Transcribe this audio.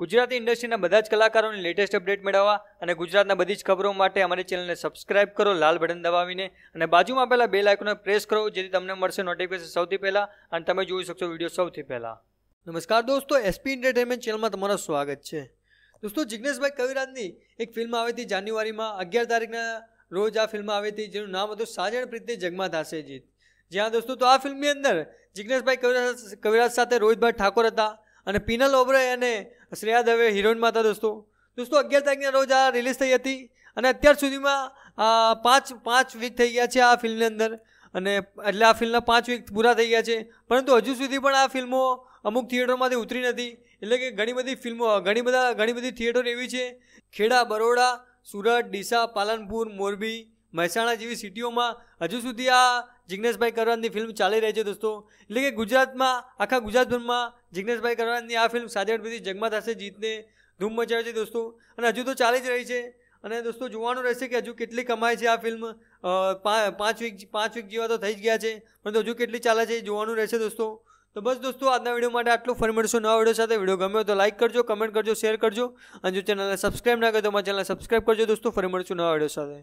ગુજરાતી ઇન્ડસ્ટ્રીના બધા જ કલાકારોની લેટેસ્ટ અપડેટ મેળવવા અને ગુજરાતના બધી જ ખબરો માટે અમારી ચેનલને સબસ્ક્રાઇબ કરો લાલ બટન દબાવીને અને બાજુમાં પહેલાં બે લાઇકોને પ્રેસ કરો જેથી તમને મળશે નોટિફિકેશન સૌથી પહેલાં અને તમે જોઈ શકશો વિડીયો સૌથી પહેલાં નમસ્કાર દોસ્તો એસપી એન્ટરટેનમેન્ટ ચેનલમાં તમારું સ્વાગત છે દોસ્તો જિજ્ઞેશભાઈ કવિરાજની એક ફિલ્મ આવી હતી જાન્યુઆરીમાં અગિયાર તારીખના રોજ આ ફિલ્મ આવી હતી જેનું નામ હતું સાજણ પ્રીતની જગમાં દાસે જીત જ્યાં દોસ્તો તો આ ફિલ્મની અંદર જિજ્ઞેશભાઈ કવિરાજ કવિરાજ સાથે રોહિતભાઈ ઠાકોર હતા અને પિનલ ઓબરાય અને શ્રેયા દવે હિરોઈન માતા દોસ્તો દોસ્તો અગિયાર તારીખના રોજ આ રિલીઝ થઈ હતી અને અત્યાર સુધીમાં પાંચ પાંચ વીક થઈ ગયા છે આ ફિલ્મની અંદર અને એટલે આ ફિલ્મના પાંચ વીક પૂરા થઈ ગયા છે પરંતુ હજુ સુધી પણ આ ફિલ્મો અમુક થિયેટરમાંથી ઉતરી નથી એટલે કે ઘણી બધી ફિલ્મો ઘણી બધા ઘણી બધી થિયેટર એવી છે ખેડા બરોડા સુરત ડીસા પાલનપુર મોરબી મહેસાણા જેવી સિટીઓમાં હજુ સુધી આ જિગ્નેશભાઈ કરવાની ફિલ્મ ચાલી રહી છે દોસ્તો એટલે કે ગુજરાતમાં આખા ગુજરાતભરમાં જિગ્નેશભાઈ કરવાનની આ ફિલ્મ સાથે બધી જગમાં થશે જીતને ધૂમ મચાવે છે દોસ્તો અને હજુ તો ચાલી જ રહી છે અને દોસ્તો જોવાનું રહેશે કે હજુ કેટલી કમાય છે આ ફિલ્મ પાંચ વીક પાંચ વીક જેવા તો થઈ જ ગયા છે પરંતુ હજુ કેટલી ચાલે છે જોવાનું રહેશે દોસ્તો તો બસ દોસ્તો આજના વિડીયો માટે આટલું ફરી મળશું નવા વિડીયો સાથે વિડીયો ગમ્યો તો લાઇક કરજો કમેન્ટ કરજો શેર કરજો અને જો ચેનલને સબસ્ક્રાઈબ ના કરો તો મારી ચેનલને સબસ્ક્રાઈબ કરજો દોસ્તો ફરી મળશું નવા વિડીયો સાથે